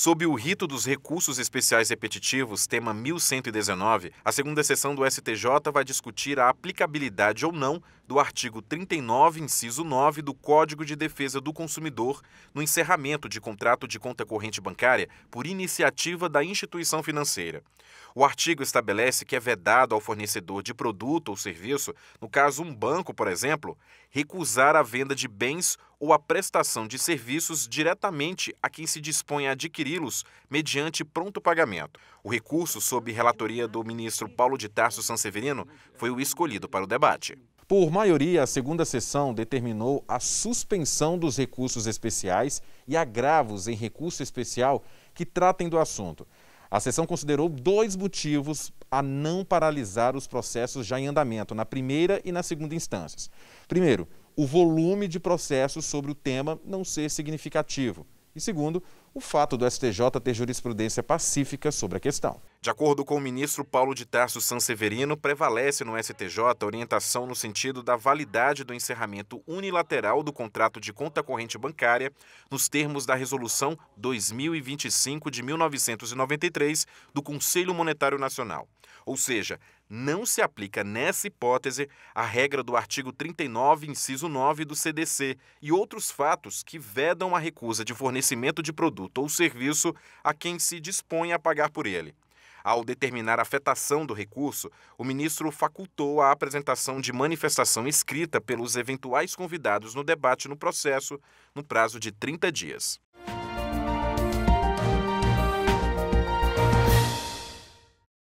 Sob o rito dos recursos especiais repetitivos, tema 1119, a segunda sessão do STJ vai discutir a aplicabilidade ou não do artigo 39, inciso 9 do Código de Defesa do Consumidor no encerramento de contrato de conta corrente bancária por iniciativa da instituição financeira. O artigo estabelece que é vedado ao fornecedor de produto ou serviço, no caso um banco, por exemplo, recusar a venda de bens ou a prestação de serviços diretamente a quem se dispõe a adquiri-los mediante pronto pagamento. O recurso, sob relatoria do ministro Paulo de Tarso Sanseverino, foi o escolhido para o debate. Por maioria, a segunda sessão determinou a suspensão dos recursos especiais e agravos em recurso especial que tratem do assunto. A sessão considerou dois motivos a não paralisar os processos já em andamento na primeira e na segunda instâncias. Primeiro, o volume de processos sobre o tema não ser significativo. E segundo, o fato do STJ ter jurisprudência pacífica sobre a questão. De acordo com o ministro Paulo de Tarso Sanseverino, prevalece no STJ a orientação no sentido da validade do encerramento unilateral do contrato de conta corrente bancária nos termos da Resolução 2025 de 1993 do Conselho Monetário Nacional. Ou seja, não se aplica nessa hipótese a regra do artigo 39, inciso 9 do CDC e outros fatos que vedam a recusa de fornecimento de produto ou serviço a quem se dispõe a pagar por ele. Ao determinar a afetação do recurso, o ministro facultou a apresentação de manifestação escrita pelos eventuais convidados no debate no processo no prazo de 30 dias.